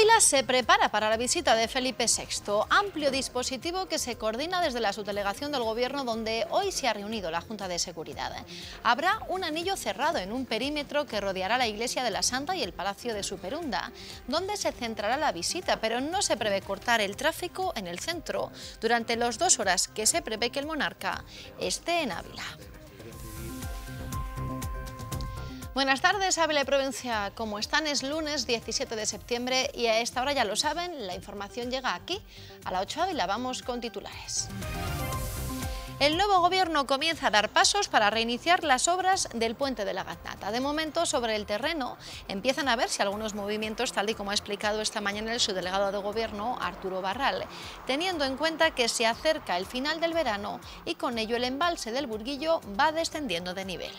Ávila se prepara para la visita de Felipe VI, amplio dispositivo que se coordina desde la subdelegación del Gobierno donde hoy se ha reunido la Junta de Seguridad. Habrá un anillo cerrado en un perímetro que rodeará la Iglesia de la Santa y el Palacio de Superunda, donde se centrará la visita, pero no se prevé cortar el tráfico en el centro durante las dos horas que se prevé que el monarca esté en Ávila. Buenas tardes, Ávila Provincia. ¿cómo están, es lunes 17 de septiembre y a esta hora ya lo saben, la información llega aquí. A la 8 la vamos con titulares. El nuevo gobierno comienza a dar pasos para reiniciar las obras del puente de la Gaznata. De momento, sobre el terreno empiezan a verse algunos movimientos, tal y como ha explicado esta mañana el subdelegado de gobierno, Arturo Barral, teniendo en cuenta que se acerca el final del verano y con ello el embalse del Burguillo va descendiendo de nivel.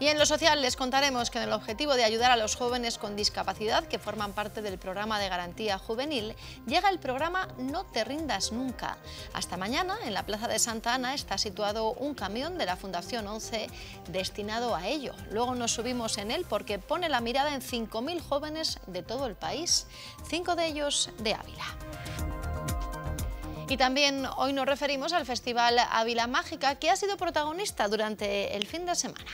Y en lo social les contaremos que en el objetivo de ayudar a los jóvenes con discapacidad que forman parte del programa de garantía juvenil, llega el programa No te rindas nunca. Hasta mañana, en la Plaza de Santa Ana, está situado un camión de la Fundación 11 destinado a ello. Luego nos subimos en él porque pone la mirada en 5.000 jóvenes de todo el país, cinco de ellos de Ávila. Y también hoy nos referimos al Festival Ávila Mágica, que ha sido protagonista durante el fin de semana.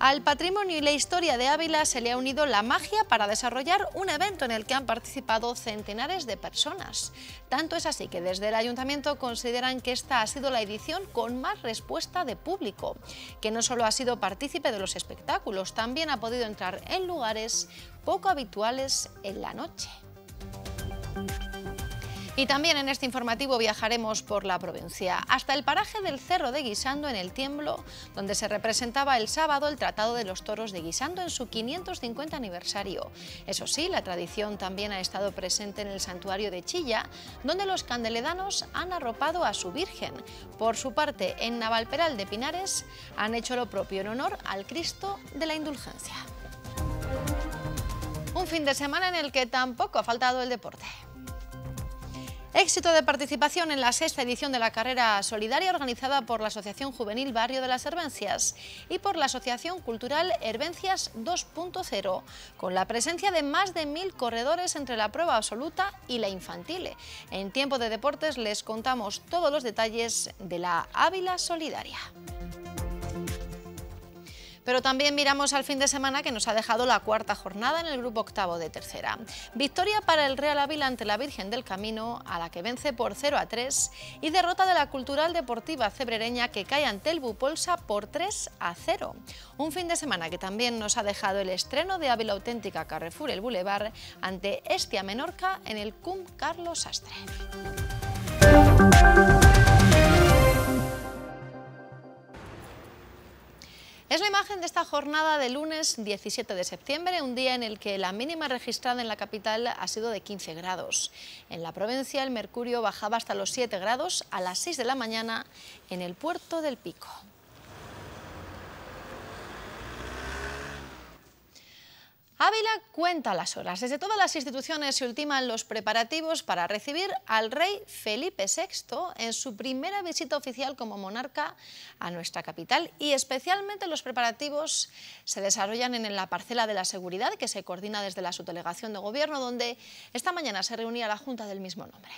Al patrimonio y la historia de Ávila se le ha unido la magia para desarrollar un evento en el que han participado centenares de personas. Tanto es así que desde el ayuntamiento consideran que esta ha sido la edición con más respuesta de público, que no solo ha sido partícipe de los espectáculos, también ha podido entrar en lugares poco habituales en la noche. Y también en este informativo viajaremos por la provincia, hasta el paraje del Cerro de Guisando en el Tiemblo, donde se representaba el sábado el Tratado de los Toros de Guisando en su 550 aniversario. Eso sí, la tradición también ha estado presente en el santuario de Chilla, donde los candeledanos han arropado a su Virgen. Por su parte, en Navalperal de Pinares han hecho lo propio en honor al Cristo de la Indulgencia. Un fin de semana en el que tampoco ha faltado el deporte. Éxito de participación en la sexta edición de la carrera solidaria organizada por la Asociación Juvenil Barrio de las Herbencias y por la Asociación Cultural Herbencias 2.0, con la presencia de más de mil corredores entre la prueba absoluta y la infantil. En tiempo de deportes les contamos todos los detalles de la Ávila Solidaria. Pero también miramos al fin de semana que nos ha dejado la cuarta jornada en el grupo octavo de tercera. Victoria para el Real Ávila ante la Virgen del Camino, a la que vence por 0 a 3, y derrota de la Cultural Deportiva Cebrereña que cae ante el Bupolsa por 3 a 0. Un fin de semana que también nos ha dejado el estreno de Ávila Auténtica Carrefour El Boulevard ante Estia Menorca en el CUM Carlos Astre. Es la imagen de esta jornada de lunes 17 de septiembre, un día en el que la mínima registrada en la capital ha sido de 15 grados. En la provincia el mercurio bajaba hasta los 7 grados a las 6 de la mañana en el puerto del Pico. Ávila cuenta las horas. Desde todas las instituciones se ultiman los preparativos para recibir al rey Felipe VI en su primera visita oficial como monarca a nuestra capital y especialmente los preparativos se desarrollan en la parcela de la seguridad que se coordina desde la subdelegación de gobierno donde esta mañana se reunía la Junta del mismo nombre.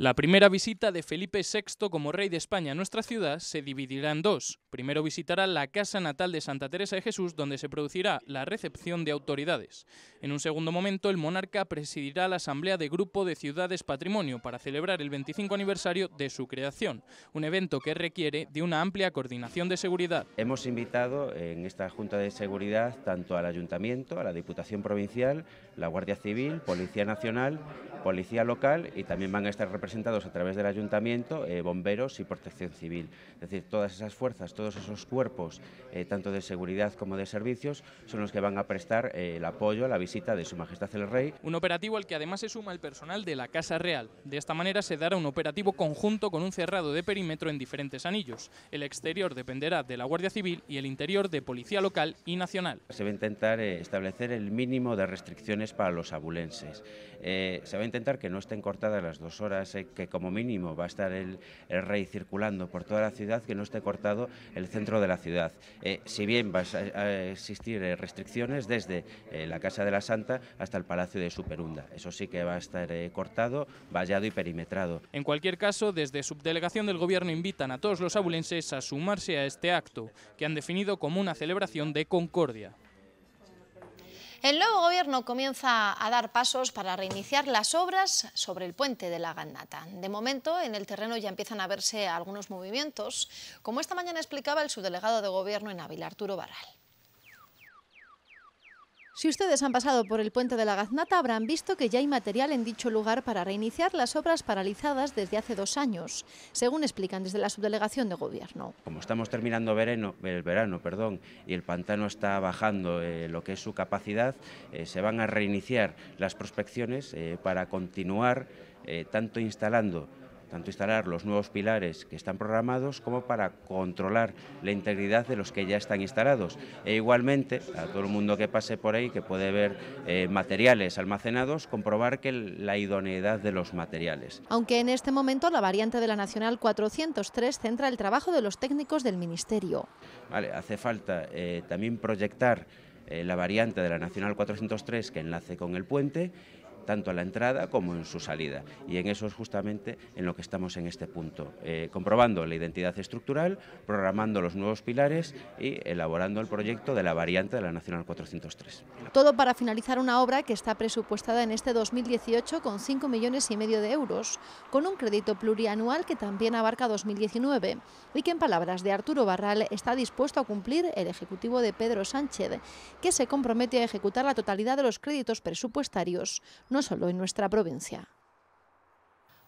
La primera visita de Felipe VI como rey de España a nuestra ciudad se dividirá en dos. Primero visitará la casa natal de Santa Teresa de Jesús, donde se producirá la recepción de autoridades. En un segundo momento, el monarca presidirá la Asamblea de Grupo de Ciudades Patrimonio para celebrar el 25 aniversario de su creación, un evento que requiere de una amplia coordinación de seguridad. Hemos invitado en esta Junta de Seguridad tanto al Ayuntamiento, a la Diputación Provincial, la Guardia Civil, Policía Nacional, Policía Local y también van a estar representados ...presentados a través del ayuntamiento, eh, bomberos y protección civil. Es decir, todas esas fuerzas, todos esos cuerpos, eh, tanto de seguridad como de servicios, son los que van a prestar eh, el apoyo a la visita de Su Majestad el Rey. Un operativo al que además se suma el personal de la Casa Real. De esta manera se dará un operativo conjunto con un cerrado de perímetro en diferentes anillos. El exterior dependerá de la Guardia Civil y el interior de Policía Local y Nacional. Se va a intentar establecer el mínimo de restricciones para los abulenses. se va a intentar que no estén cortadas las dos horas que como mínimo va a estar el, rey circulando por toda la ciudad, que no esté cortado el centro de la ciudad. Eh, si bien va a, existir eh, restricciones desde eh, la Casa de la Santa hasta el Palacio de Superunda. Eso sí que va a estar cortado, vallado y perimetrado. En cualquier caso, desde subdelegación del Gobierno invitan a todos los abulenses a sumarse a este acto, que han definido como una celebración de concordia. El nuevo gobierno comienza a dar pasos para reiniciar las obras sobre el puente de la Gandata. De momento, en el terreno ya empiezan a verse algunos movimientos, como esta mañana explicaba el subdelegado de gobierno en Ávila, Arturo Baral. Si ustedes han pasado por el puente de la Gaznata, habrán visto que ya hay material en dicho lugar para reiniciar las obras paralizadas desde hace dos años, según explican desde la subdelegación de gobierno. Como estamos terminando el verano perdón, y el pantano está bajando eh, lo que es su capacidad, eh, se van a reiniciar las prospecciones eh, para continuar tanto instalando tanto instalar los nuevos pilares que están programados como para controlar la integridad de los que ya están instalados. E igualmente, a todo el mundo que pase por ahí, que puede ver eh, materiales almacenados, comprobar que la idoneidad de los materiales. Aunque en este momento la variante de la Nacional 403 centra el trabajo de los técnicos del Ministerio. Vale, hace falta eh, también proyectar eh, la variante de la Nacional 403 que enlace con el puente tanto a la entrada como en su salida. Y en eso es justamente en lo que estamos en este punto, eh, comprobando la identidad estructural, programando los nuevos pilares y elaborando el proyecto de la variante de la Nacional 403. Todo para finalizar una obra que está presupuestada en este 2018 con 5 millones y medio de euros, con un crédito plurianual que también abarca 2019 y que en palabras de Arturo Barral está dispuesto a cumplir el Ejecutivo de Pedro Sánchez, que se compromete a ejecutar la totalidad de los créditos presupuestarios no solo en nuestra provincia.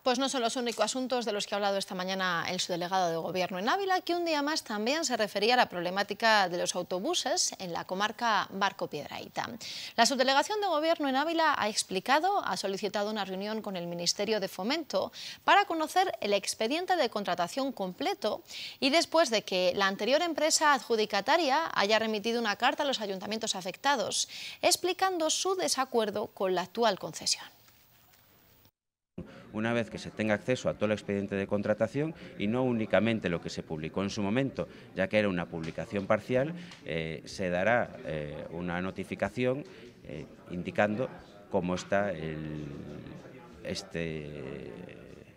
Pues no son los únicos asuntos de los que ha hablado esta mañana el subdelegado de Gobierno en Ávila, que un día más también se refería a la problemática de los autobuses en la comarca Barco Piedraíta. La subdelegación de Gobierno en Ávila ha explicado, ha solicitado una reunión con el Ministerio de Fomento para conocer el expediente de contratación completo y después de que la anterior empresa adjudicataria haya remitido una carta a los ayuntamientos afectados explicando su desacuerdo con la actual concesión una vez que se tenga acceso a todo el expediente de contratación y no únicamente lo que se publicó en su momento, ya que era una publicación parcial, eh, se dará eh, una notificación eh, indicando cómo está este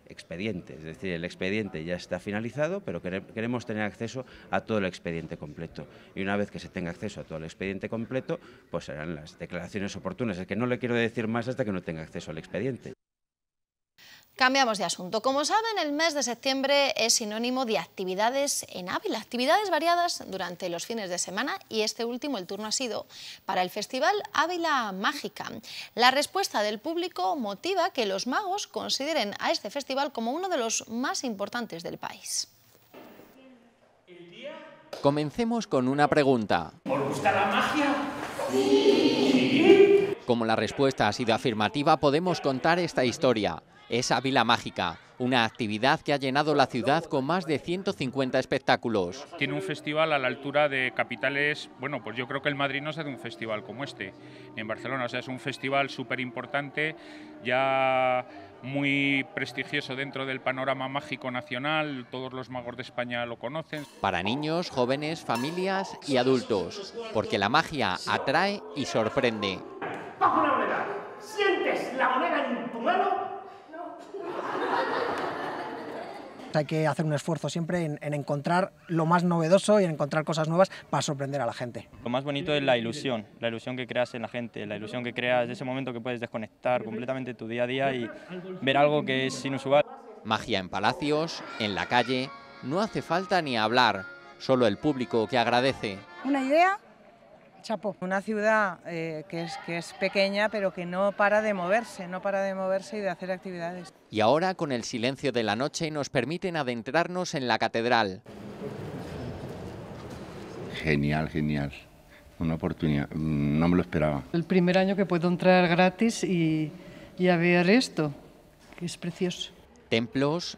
expediente, es decir, el expediente ya está finalizado, pero queremos tener acceso a todo el expediente completo. Y una vez que se tenga acceso a todo el expediente completo, pues serán las declaraciones oportunas. Es que no le quiero decir más hasta que no tenga acceso al expediente. Cambiamos de asunto. Como saben, el mes de septiembre es sinónimo de actividades en Ávila, actividades variadas durante los fines de semana y este último el turno ha sido para el Festival Ávila Mágica. La respuesta del público motiva que los magos consideren a este festival como uno de los más importantes del país. Comencemos con una pregunta. ¿Os gusta la magia? Como la respuesta ha sido afirmativa, podemos contar esta historia es Ávila Mágica, una actividad que ha llenado la ciudad con más de 150 espectáculos. Tiene un festival a la altura de capitales, bueno, pues yo creo que el Madrid no se hace un festival como este en Barcelona, o sea, es un festival súper importante, ya muy prestigioso dentro del panorama mágico nacional, todos los magos de España lo conocen. Para niños, jóvenes, familias y adultos, porque la magia atrae y sorprende. Bajo la moneda, sientes la moneda en tu mano hay que hacer un esfuerzo siempre en, encontrar lo más novedoso y en encontrar cosas nuevas para sorprender a la gente. Lo más bonito es la ilusión, la ilusión que creas en la gente, la ilusión que creas de ese momento que puedes desconectar completamente tu día a día y ver algo que es inusual. Magia en palacios, en la calle, no hace falta ni hablar, solo el público que agradece. Una idea una ciudad eh, que, es, que es pequeña, pero que no para de moverse, no para de moverse y de hacer actividades. Y ahora, con el silencio de la noche, nos permiten adentrarnos en la catedral. Genial, genial. Una oportunidad. Mm, no me lo esperaba. El primer año que puedo entrar gratis y, y ver esto, que es precioso. Templos,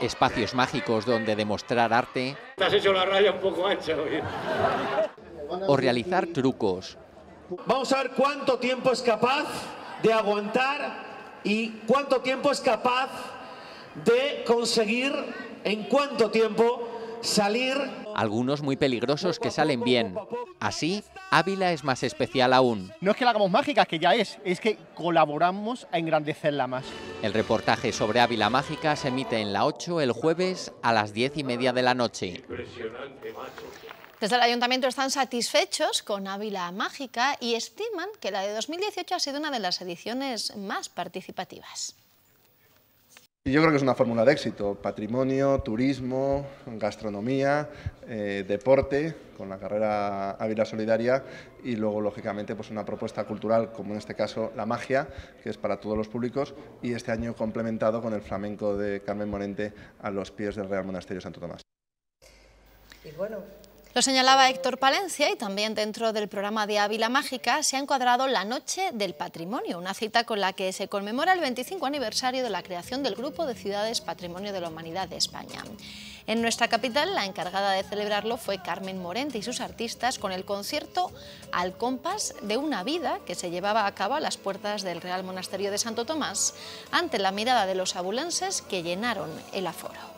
espacios mágicos donde demostrar arte. Te has hecho la raya un poco ancha, o realizar trucos. Vamos a ver cuánto tiempo es capaz de aguantar y cuánto tiempo es capaz de conseguir, en cuánto tiempo salir. Algunos muy peligrosos que salen bien. Así, Ávila es más especial aún. No es que la hagamos mágica, que ya es, es que colaboramos a engrandecerla más. El reportaje sobre Ávila Mágica se emite en la 8 el jueves a las 10 y media de la noche. Impresionante, desde el ayuntamiento están satisfechos con Ávila Mágica y estiman que la de 2018 ha sido una de las ediciones más participativas. Yo creo que es una fórmula de éxito, patrimonio, turismo, gastronomía, eh, deporte, con la carrera Ávila Solidaria y luego, lógicamente, pues una propuesta cultural, como en este caso la magia, que es para todos los públicos, y este año complementado con el flamenco de Carmen Morente a los pies del Real Monasterio Santo Tomás. Y bueno, lo señalaba Héctor Palencia y también dentro del programa de Ávila Mágica se ha encuadrado la Noche del Patrimonio, una cita con la que se conmemora el 25 aniversario de la creación del Grupo de Ciudades Patrimonio de la Humanidad de España. En nuestra capital, la encargada de celebrarlo fue Carmen Morente y sus artistas con el concierto Al compás de una vida que se llevaba a cabo a las puertas del Real Monasterio de Santo Tomás ante la mirada de los abulenses que llenaron el aforo.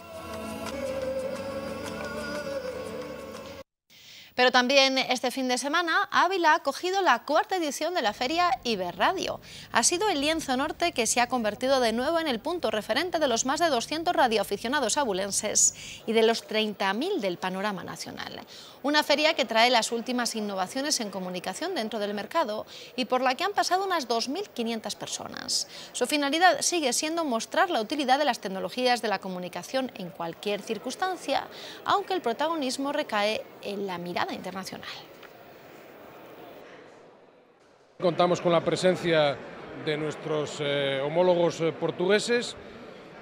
Pero también este fin de semana, Ávila ha cogido la cuarta edición de la feria Iberradio. Ha sido el lienzo norte que se ha convertido de nuevo en el punto referente de los más de 200 radioaficionados abulenses y de los 30.000 del panorama nacional. Una feria que trae las últimas innovaciones en comunicación dentro del mercado y por la que han pasado unas 2.500 personas. Su finalidad sigue siendo mostrar la utilidad de las tecnologías de la comunicación en cualquier circunstancia, aunque el protagonismo recae en la mirada internacional. Contamos con la presencia de nuestros eh, homólogos eh, portugueses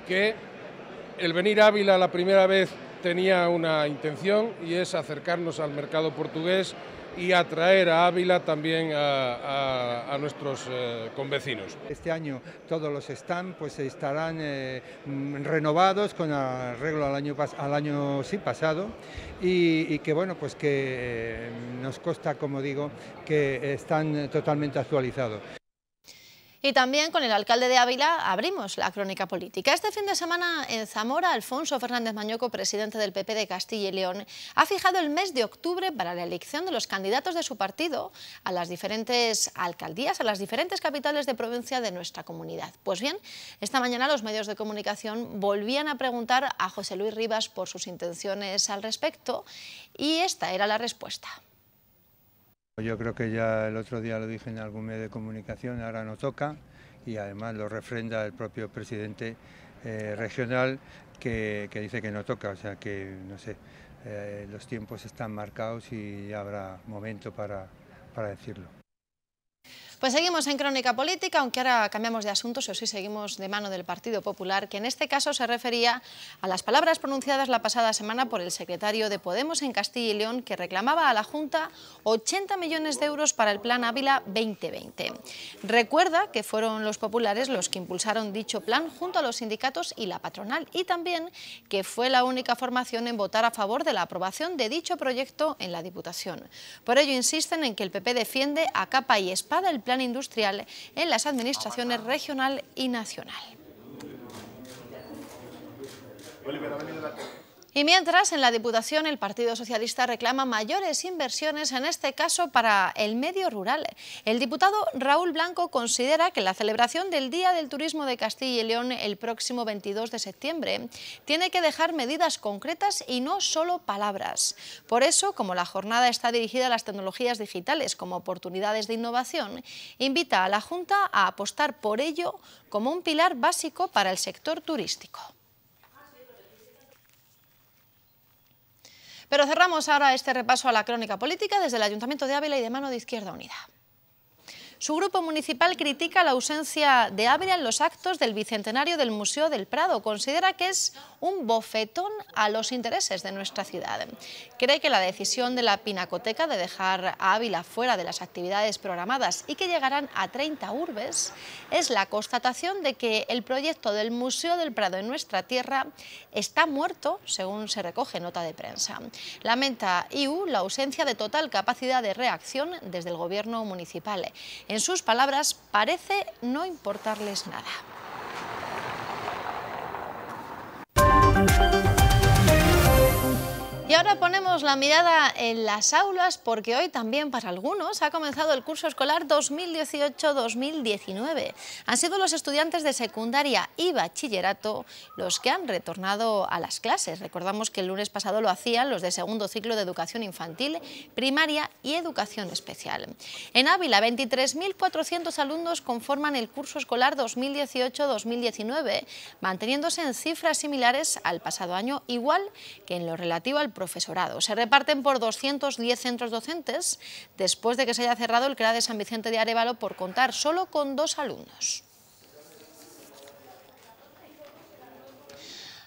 que el venir a Ávila la primera vez tenía una intención y es acercarnos al mercado portugués y atraer a Ávila también a, nuestros eh, convecinos. Este año todos los stands pues, estarán eh, mm, renovados con arreglo al año, al año sí, pasado y, que bueno, pues que eh, nos consta, como digo, que están totalmente actualizados. Y también con el alcalde de Ávila abrimos la crónica política. Este fin de semana en Zamora, Alfonso Fernández Mañoco, presidente del PP de Castilla y León, ha fijado el mes de octubre para la elección de los candidatos de su partido a las diferentes alcaldías, a las diferentes capitales de provincia de nuestra comunidad. Pues bien, esta mañana los medios de comunicación volvían a preguntar a José Luis Rivas por sus intenciones al respecto y esta era la respuesta. Pues yo creo que ya el otro día lo dije en algún medio de comunicación, ahora no toca y además lo refrenda el propio presidente eh, regional que, dice que no toca, o sea que no sé, eh, los tiempos están marcados y habrá momento para decirlo. Pues seguimos en Crónica Política, aunque ahora cambiamos de asuntos, o sí seguimos de mano del Partido Popular, que en este caso se refería a las palabras pronunciadas la pasada semana por el secretario de Podemos en Castilla y León, que reclamaba a la Junta 80 millones de euros para el Plan Ávila 2020. Recuerda que fueron los populares los que impulsaron dicho plan junto a los sindicatos y la patronal, y también que fue la única formación en votar a favor de la aprobación de dicho proyecto en la Diputación. Por ello insisten en que el PP defiende a capa y espada el plan industrial en las administraciones regional y nacional. Y mientras, en la Diputación, el Partido Socialista reclama mayores inversiones, en este caso para el medio rural. El diputado Raúl Blanco considera que la celebración del Día del Turismo de Castilla y León el próximo 22 de septiembre tiene que dejar medidas concretas y no solo palabras. Por eso, como la jornada está dirigida a las tecnologías digitales como oportunidades de innovación, invita a la Junta a apostar por ello como un pilar básico para el sector turístico. Pero cerramos ahora este repaso a la crónica política desde el Ayuntamiento de Ávila y de Mano de Izquierda Unida. Su grupo municipal critica la ausencia de Ávila en los actos del Bicentenario del Museo del Prado. Considera que es un bofetón a los intereses de nuestra ciudad. Cree que la decisión de la Pinacoteca de dejar a Ávila fuera de las actividades programadas y que llegarán a 30 urbes es la constatación de que el proyecto del Museo del Prado en nuestra tierra está muerto, según se recoge nota de prensa. Lamenta IU la ausencia de total capacidad de reacción desde el Gobierno municipal. En sus palabras, parece no importarles nada. Y ahora ponemos la mirada en las aulas porque hoy también para algunos ha comenzado el curso escolar 2018-2019. Han sido los estudiantes de secundaria y bachillerato los que han retornado a las clases. Recordamos que el lunes pasado lo hacían los de segundo ciclo de educación infantil, primaria y educación especial. En Ávila, 23.400 alumnos conforman el curso escolar 2018-2019, manteniéndose en cifras similares al pasado año, igual que en lo relativo al profesorado. Se reparten por 210 centros docentes después de que se haya cerrado el CREA de San Vicente de Arevalo por contar solo con dos alumnos.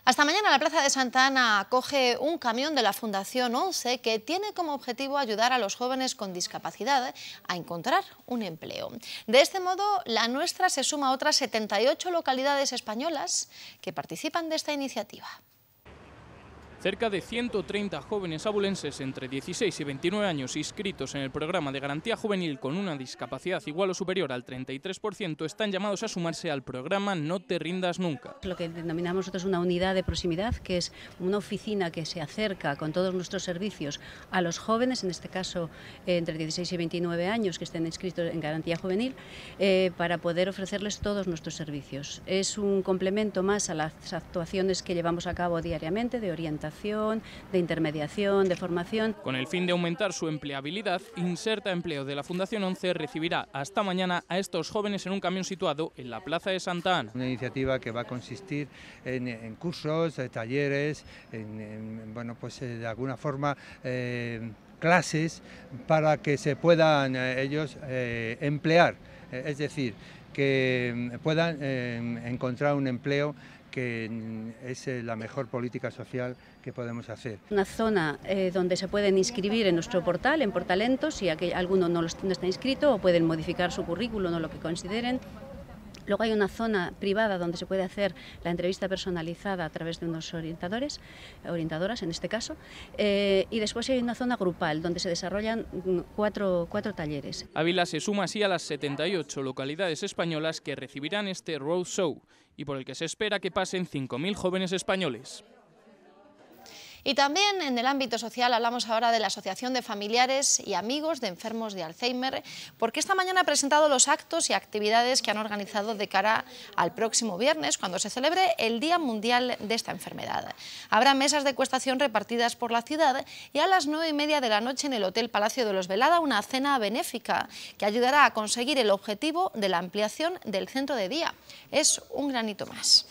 Hasta mañana la Plaza de Santa Ana acoge un camión de la Fundación 11 que tiene como objetivo ayudar a los jóvenes con discapacidad a encontrar un empleo. De este modo, la nuestra se suma a otras 78 localidades españolas que participan de esta iniciativa. Cerca de 130 jóvenes abulenses entre 16 y 29 años inscritos en el programa de garantía juvenil con una discapacidad igual o superior al 33% están llamados a sumarse al programa No te rindas nunca. Lo que denominamos nosotros una unidad de proximidad, que es una oficina que se acerca con todos nuestros servicios a los jóvenes, en este caso eh, entre 16 y 29 años que estén inscritos en garantía juvenil, eh, para poder ofrecerles todos nuestros servicios. Es un complemento más a las actuaciones que llevamos a cabo diariamente de orientación de intermediación, de formación. Con el fin de aumentar su empleabilidad, Inserta Empleo de la Fundación 11 recibirá hasta mañana a estos jóvenes en un camión situado en la Plaza de Santa Ana. Una iniciativa que va a consistir en, cursos, eh, talleres, en, bueno, pues eh, de alguna forma... Eh, clases para que se puedan ellos emplear, es decir, que mm, puedan encontrar un empleo que es eh, la mejor política social que podemos hacer. Una zona eh, donde se pueden inscribir en nuestro portal, en Portalentos, si alguno no, está inscrito o pueden modificar su currículum o lo que consideren. Luego hay una zona privada donde se puede hacer la entrevista personalizada a través de unos orientadores, orientadoras en este caso, eh, y después hay una zona grupal donde se desarrollan mm, cuatro, cuatro talleres. Ávila se suma así a las 78 localidades españolas que recibirán este roadshow y por el que se espera que pasen 5.000 jóvenes españoles. Y también en el ámbito social hablamos ahora de la Asociación de Familiares y Amigos de Enfermos de Alzheimer, porque esta mañana ha presentado los actos y actividades que han organizado de cara al próximo viernes, cuando se celebre el Día Mundial de esta enfermedad. Habrá mesas de cuestación repartidas por la ciudad y a las nueve y media de la noche en el Hotel Palacio de los Velada una cena benéfica que ayudará a conseguir el objetivo de la ampliación del centro de día. Es un granito más.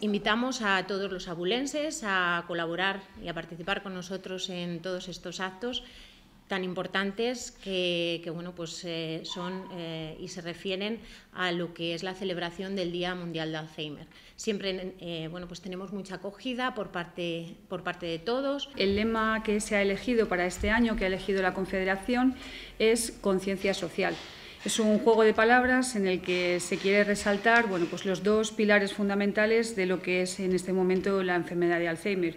Invitamos a todos los abulenses a colaborar y a participar con nosotros en todos estos actos tan importantes que, bueno, pues, eh, son eh, y se refieren a lo que es la celebración del Día Mundial de Alzheimer. Siempre eh, bueno, pues tenemos mucha acogida por parte, por parte de todos. El lema que se ha elegido para este año, que ha elegido la Confederación, es conciencia social. Es un juego de palabras en el que se quiere resaltar bueno, pues los dos pilares fundamentales de lo que es en este momento la enfermedad de Alzheimer.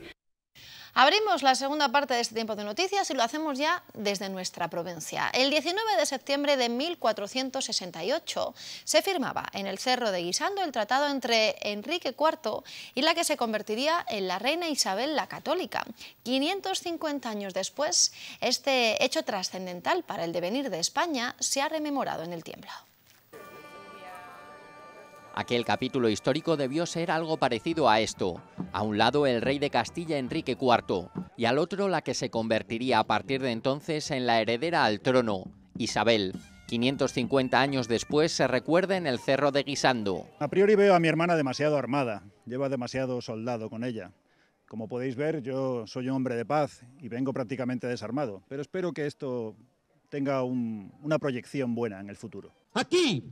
Abrimos la segunda parte de este tiempo de noticias y lo hacemos ya desde nuestra provincia. El 19 de septiembre de 1468 se firmaba en el Cerro de Guisando el tratado entre Enrique IV y la que se convertiría en la reina Isabel la Católica. 550 años después, este hecho trascendental para el devenir de España se ha rememorado en el templo Aquel capítulo histórico debió ser algo parecido a esto. A un lado el rey de Castilla Enrique IV y al otro la que se convertiría a partir de entonces en la heredera al trono, Isabel. 550 años después se recuerda en el Cerro de Guisando. A priori veo a mi hermana demasiado armada, lleva demasiado soldado con ella. Como podéis ver, yo soy un hombre de paz y vengo prácticamente desarmado, pero espero que esto tenga una proyección buena en el futuro. Aquí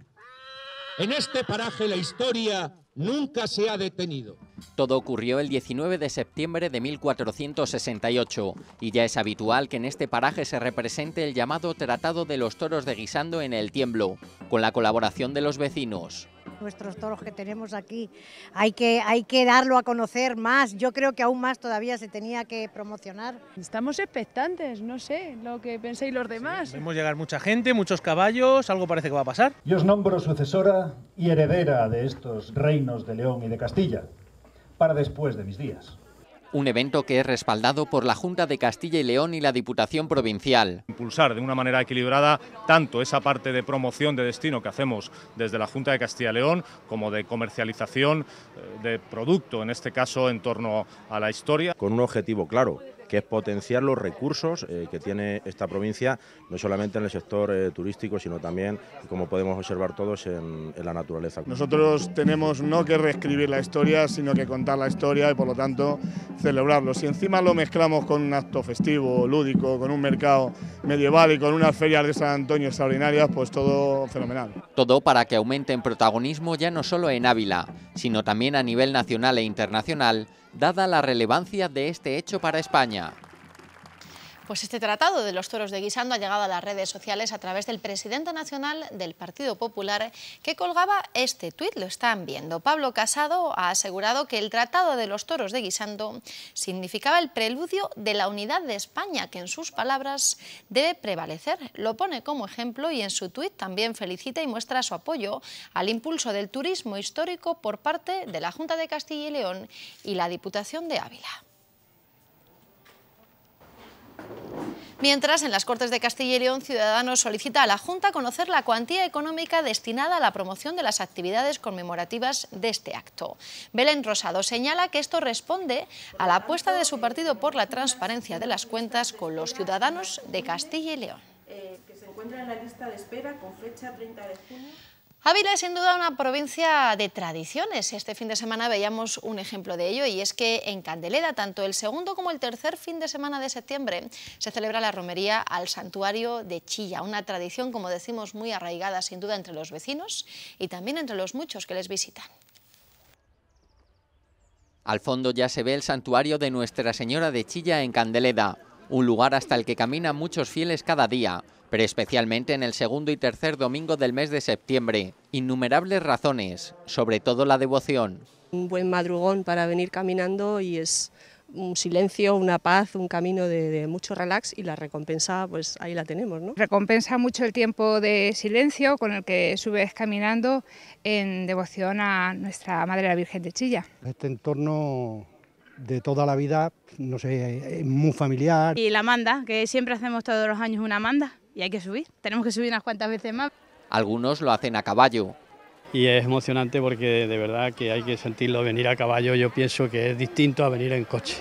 en este paraje la historia nunca se ha detenido. Todo ocurrió el 19 de septiembre de 1468 y ya es habitual que en este paraje se represente el llamado Tratado de los Toros de Guisando en el Tiemblo, con la colaboración de los vecinos. Nuestros toros que tenemos aquí hay que, hay que darlo a conocer más, yo creo que aún más todavía se tenía que promocionar. Estamos expectantes, no sé lo que penséis los demás. Sí, vemos llegar mucha gente, muchos caballos, algo parece que va a pasar. Yo os nombro sucesora y heredera de estos reinos de León y de Castilla, para después de mis días. Un evento que es respaldado por la Junta de Castilla y León y la Diputación Provincial. Impulsar de una manera equilibrada tanto esa parte de promoción de destino que hacemos desde la Junta de Castilla y León como de comercialización eh, de producto, en este caso en torno a la historia. Con un objetivo claro, que es potenciar los recursos eh, que tiene esta provincia, no solamente en el sector eh, turístico, sino también, como podemos observar todos, en, la naturaleza. Nosotros tenemos no que reescribir la historia, sino que contar la historia y, por lo tanto, celebrarlo. Si encima lo mezclamos con un acto festivo, lúdico, con un mercado medieval y con unas ferias de San Antonio extraordinarias, pues todo fenomenal. Todo para que aumente en protagonismo ya no solo en Ávila, sino también a nivel nacional e internacional dada la relevancia de este hecho para España. Pues este tratado de los toros de guisando ha llegado a las redes sociales a través del presidente nacional del Partido Popular que colgaba este tuit, lo están viendo. Pablo Casado ha asegurado que el tratado de los toros de guisando significaba el preludio de la unidad de España que en sus palabras debe prevalecer. Lo pone como ejemplo y en su tuit también felicita y muestra su apoyo al impulso del turismo histórico por parte de la Junta de Castilla y León y la Diputación de Ávila. Mientras, en las Cortes de Castilla y León, Ciudadanos solicita a la Junta conocer la cuantía económica destinada a la promoción de las actividades conmemorativas de este acto. Belén Rosado señala que esto responde a la apuesta de su partido por la transparencia de las cuentas con los ciudadanos de Castilla y León. Ávila es sin duda una provincia de tradiciones. Este fin de semana veíamos un ejemplo de ello y es que en Candeleda, tanto el segundo como el tercer fin de semana de septiembre, se celebra la romería al santuario de Chilla, una tradición, como decimos, muy arraigada sin duda entre los vecinos y también entre los muchos que les visitan. Al fondo ya se ve el santuario de Nuestra Señora de Chilla en Candeleda, un lugar hasta el que caminan muchos fieles cada día pero especialmente en el segundo y tercer domingo del mes de septiembre. Innumerables razones, sobre todo la devoción. Un buen madrugón para venir caminando y es un silencio, una paz, un camino de, mucho relax y la recompensa, pues ahí la tenemos, ¿no? Recompensa mucho el tiempo de silencio con el que subes caminando en devoción a nuestra Madre la Virgen de Chilla. Este entorno de toda la vida, no sé, es muy familiar. Y la manda, que siempre hacemos todos los años una manda y hay que subir. Tenemos que subir unas cuantas veces más. Algunos lo hacen a caballo. Y es emocionante porque de verdad que hay que sentirlo venir a caballo. Yo pienso que es distinto a venir en coche.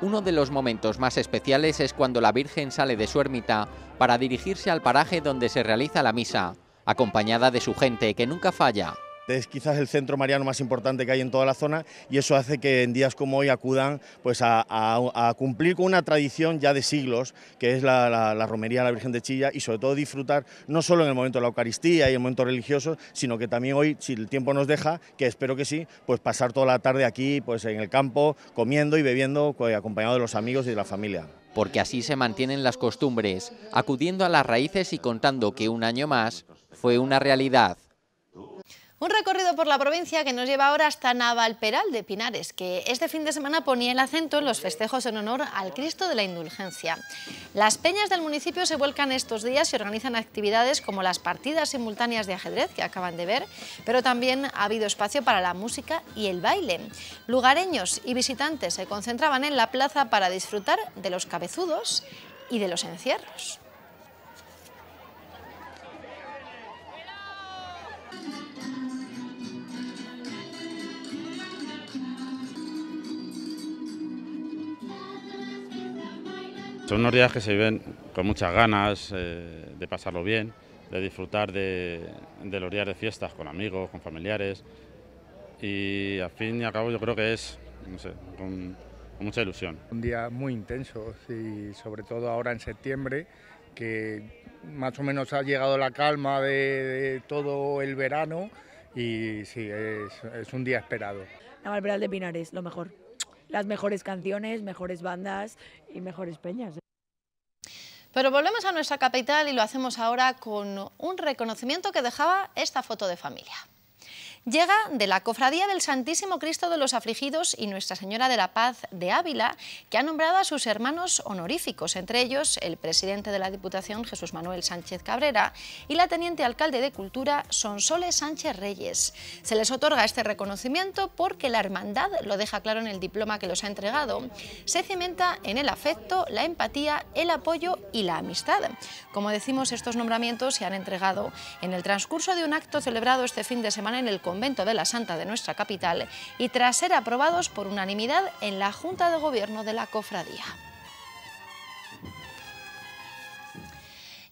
Uno de los momentos más especiales es cuando la Virgen sale de su ermita para dirigirse al paraje donde se realiza la misa, acompañada de su gente que nunca falla. Es quizás el centro mariano más importante que hay en toda la zona y eso hace que en días como hoy acudan pues, a, cumplir con una tradición ya de siglos, que es la, romería a la Virgen de Chilla y sobre todo disfrutar no solo en el momento de la Eucaristía y el momento religioso, sino que también hoy, si el tiempo nos deja, que espero que sí, pues pasar toda la tarde aquí pues, en el campo, comiendo y bebiendo, pues, acompañado de los amigos y de la familia porque así se mantienen las costumbres, acudiendo a las raíces y contando que un año más fue una realidad. Un recorrido por la provincia que nos lleva ahora hasta Navalperal de Pinares, que este fin de semana ponía el acento en los festejos en honor al Cristo de la Indulgencia. Las peñas del municipio se vuelcan estos días y organizan actividades como las partidas simultáneas de ajedrez que acaban de ver, pero también ha habido espacio para la música y el baile. Lugareños y visitantes se concentraban en la plaza para disfrutar de los cabezudos y de los encierros. Son unos días que se viven con muchas ganas eh, de pasarlo bien, de disfrutar de, los días de fiestas con amigos, con familiares. Y al fin y al cabo yo creo que es, con, mucha ilusión. Un día muy intenso y sobre todo ahora en septiembre, que más o menos ha llegado la calma de, todo el verano y sí, es, un día esperado. La Navalperal de Pinares, lo mejor las mejores canciones, mejores bandas y mejores peñas. Pero volvemos a nuestra capital y lo hacemos ahora con un reconocimiento que dejaba esta foto de familia. Llega de la Cofradía del Santísimo Cristo de los Afligidos y Nuestra Señora de la Paz de Ávila, que ha nombrado a sus hermanos honoríficos, entre ellos el presidente de la Diputación, Jesús Manuel Sánchez Cabrera, y la teniente alcalde de Cultura, Sonsole Sánchez Reyes. Se les otorga este reconocimiento porque la hermandad, lo deja claro en el diploma que los ha entregado, se cimenta en el afecto, la empatía, el apoyo y la amistad. Como decimos, estos nombramientos se han entregado en el transcurso de un acto celebrado este fin de semana en el convento de la Santa de nuestra capital y tras ser aprobados por unanimidad en la Junta de Gobierno de la Cofradía.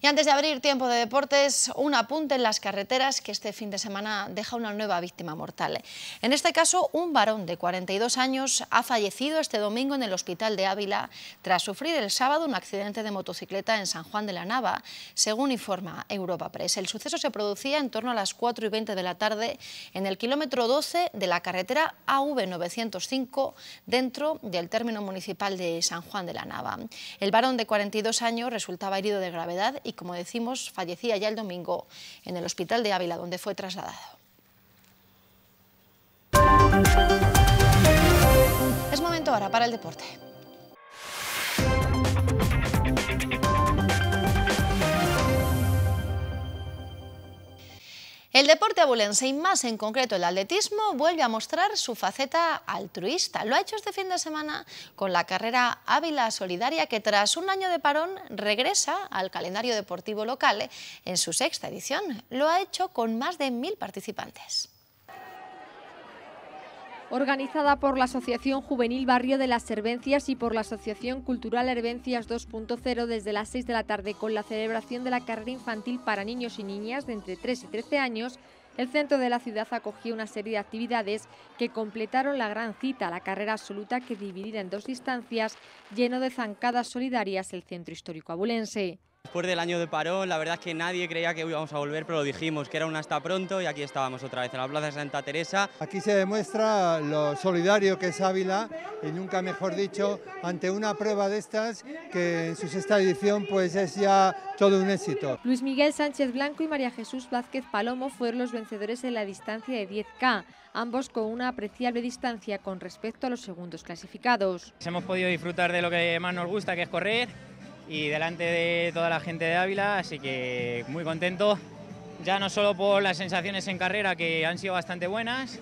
Y antes de abrir tiempo de deportes, un apunte en las carreteras que este fin de semana deja una nueva víctima mortal. En este caso, un varón de 42 años ha fallecido este domingo en el hospital de Ávila tras sufrir el sábado un accidente de motocicleta en San Juan de la Nava, según informa Europa Press. El suceso se producía en torno a las 4 y 20 de la tarde en el kilómetro 12 de la carretera AV905 dentro del término municipal de San Juan de la Nava. El varón de 42 años resultaba herido de gravedad y como decimos, fallecía ya el domingo en el hospital de Ávila, donde fue trasladado. Es momento ahora para el deporte. El deporte abulense y más en concreto el atletismo vuelve a mostrar su faceta altruista. Lo ha hecho este fin de semana con la carrera Ávila Solidaria que tras un año de parón regresa al calendario deportivo local en su sexta edición. Lo ha hecho con más de mil participantes organizada por la Asociación Juvenil Barrio de las Herbencias y por la Asociación Cultural Herbencias 2.0 desde las 6 de la tarde con la celebración de la carrera infantil para niños y niñas de entre 3 y 13 años el centro de la ciudad acogió una serie de actividades que completaron la gran cita, la carrera absoluta que dividida en dos distancias lleno de zancadas solidarias el centro histórico abulense. Después del año de parón, la verdad es que nadie creía que íbamos a volver, pero lo dijimos, que era un hasta pronto y aquí estábamos otra vez en la Plaza de Santa Teresa. Aquí se demuestra lo solidario que es Ávila, y nunca mejor dicho, ante una prueba de estas que en su sexta edición pues es ya todo un éxito. Luis Miguel Sánchez Blanco y María Jesús Vázquez Palomo fueron los vencedores en la distancia de 10K, ambos con una apreciable distancia con respecto a los segundos clasificados. Hemos podido disfrutar de lo que más nos gusta, que es correr, y delante de toda la gente de Ávila, así que muy contento, ya no solo por las sensaciones en carrera que han sido bastante buenas,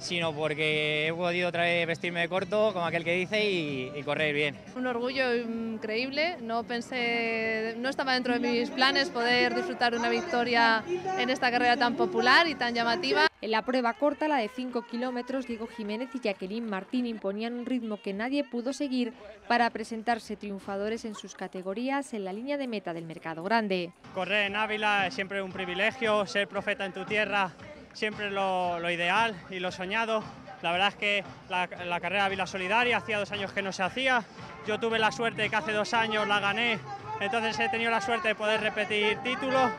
sino porque he podido otra vez vestirme de corto, como aquel que dice, y, correr bien. Un orgullo increíble, no pensé, no estaba dentro de mis planes poder disfrutar de una victoria en esta carrera tan popular y tan llamativa. En la prueba corta, la de 5 kilómetros, Diego Jiménez y Jacqueline Martín imponían un ritmo que nadie pudo seguir para presentarse triunfadores en sus categorías en la línea de meta del mercado grande. Correr en Ávila es siempre un privilegio, ser profeta en tu tierra siempre lo, ideal y lo soñado. La verdad es que la, carrera Vila Solidaria hacía dos años que no se hacía. Yo tuve la suerte que hace dos años la gané, entonces he tenido la suerte de poder repetir título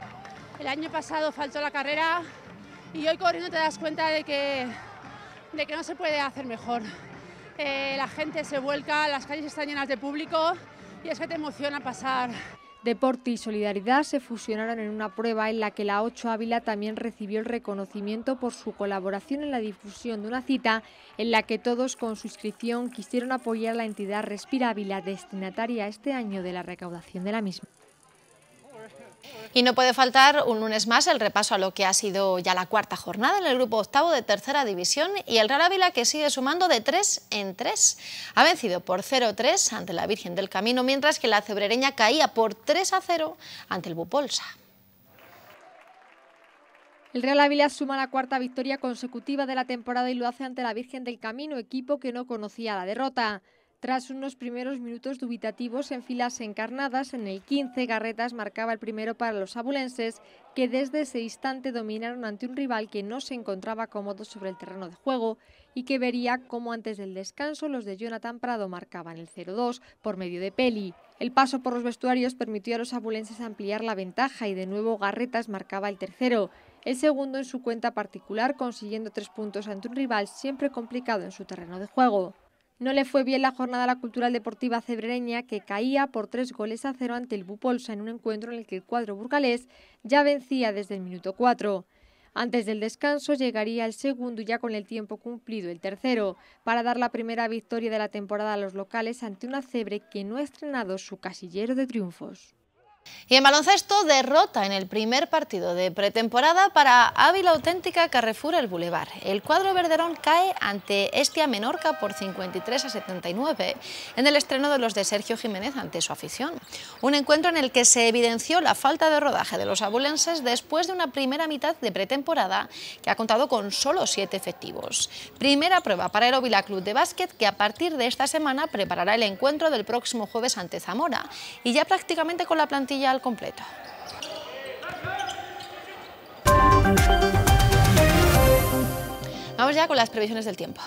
El año pasado faltó la carrera y hoy corriendo te das cuenta de que, de que no se puede hacer mejor. Eh, la gente se vuelca, las calles están llenas de público y es que te emociona pasar Deporte y Solidaridad se fusionaron en una prueba en la que la 8 Ávila también recibió el reconocimiento por su colaboración en la difusión de una cita en la que todos con su inscripción quisieron apoyar la entidad Respira Ávila destinataria este año de la recaudación de la misma. Y no puede faltar un lunes más el repaso a lo que ha sido ya la cuarta jornada en el grupo octavo de tercera división y el Real Ávila que sigue sumando de 3 en 3. Ha vencido por 0-3 ante la Virgen del Camino, mientras que la cebrereña caía por 3-0 ante el Bupolsa. El Real Ávila suma la cuarta victoria consecutiva de la temporada y lo hace ante la Virgen del Camino, equipo que no conocía la derrota. Tras unos primeros minutos dubitativos en filas encarnadas, en el 15 Garretas marcaba el primero para los abulenses, que desde ese instante dominaron ante un rival que no se encontraba cómodo sobre el terreno de juego y que vería cómo antes del descanso los de Jonathan Prado marcaban el 0-2 por medio de Peli. El paso por los vestuarios permitió a los abulenses ampliar la ventaja y de nuevo Garretas marcaba el tercero el segundo en su cuenta particular consiguiendo tres puntos ante un rival siempre complicado en su terreno de juego. No le fue bien la jornada a la cultural deportiva cebreña que caía por tres goles a cero ante el Bupolsa en un encuentro en el que el cuadro burgalés ya vencía desde el minuto 4. Antes del descanso llegaría el segundo ya con el tiempo cumplido el tercero, para dar la primera victoria de la temporada a los locales ante una cebre que no ha estrenado su casillero de triunfos. Y en baloncesto, derrota en el primer partido de pretemporada para Ávila Auténtica Carrefour El Boulevard. El cuadro verderón cae ante Estia Menorca por 53 a 79 en el estreno de los de Sergio Jiménez ante su afición. Un encuentro en el que se evidenció la falta de rodaje de los abulenses después de una primera mitad de pretemporada que ha contado con solo siete efectivos. Primera prueba para el Ávila Club de Básquet que a partir de esta semana preparará el encuentro del próximo jueves ante Zamora y ya prácticamente con la plantilla ya al completo. Vamos ya con las previsiones del tiempo.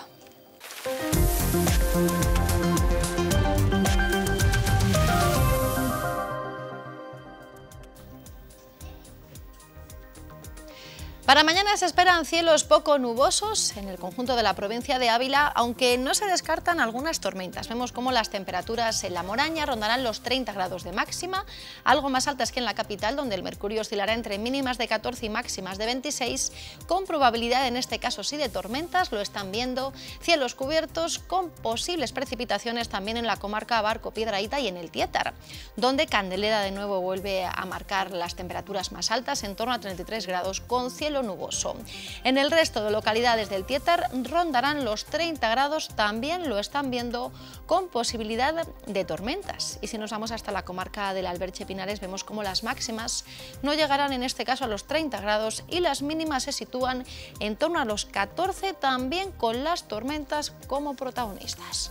Para mañana se esperan cielos poco nubosos en el conjunto de la provincia de Ávila, aunque no se descartan algunas tormentas. Vemos cómo las temperaturas en la Moraña rondarán los 30 grados de máxima, algo más altas que en la capital, donde el mercurio oscilará entre mínimas de 14 y máximas de 26, con probabilidad en este caso sí de tormentas, lo están viendo, cielos cubiertos con posibles precipitaciones también en la comarca Barco Piedraíta y en el Tietar, donde Candelera de nuevo vuelve a marcar las temperaturas más altas, en torno a 33 grados, con cielos nuboso. En el resto de localidades del Tietar rondarán los 30 grados, también lo están viendo con posibilidad de tormentas. Y si nos vamos hasta la comarca del Alberche Pinares, vemos como las máximas no llegarán en este caso a los 30 grados y las mínimas se sitúan en torno a los 14, también con las tormentas como protagonistas.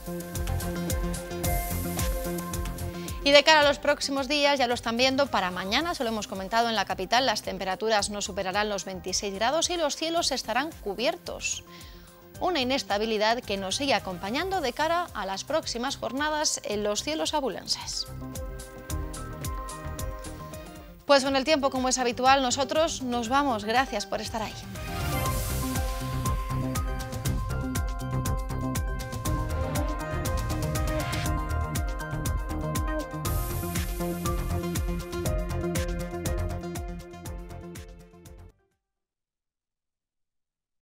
Y de cara a los próximos días, ya lo están viendo, para mañana, se lo hemos comentado en la capital, las temperaturas no superarán los 26 grados y los cielos estarán cubiertos. Una inestabilidad que nos sigue acompañando de cara a las próximas jornadas en los cielos abulenses. Pues con el tiempo, como es habitual, nosotros nos vamos. Gracias por estar ahí.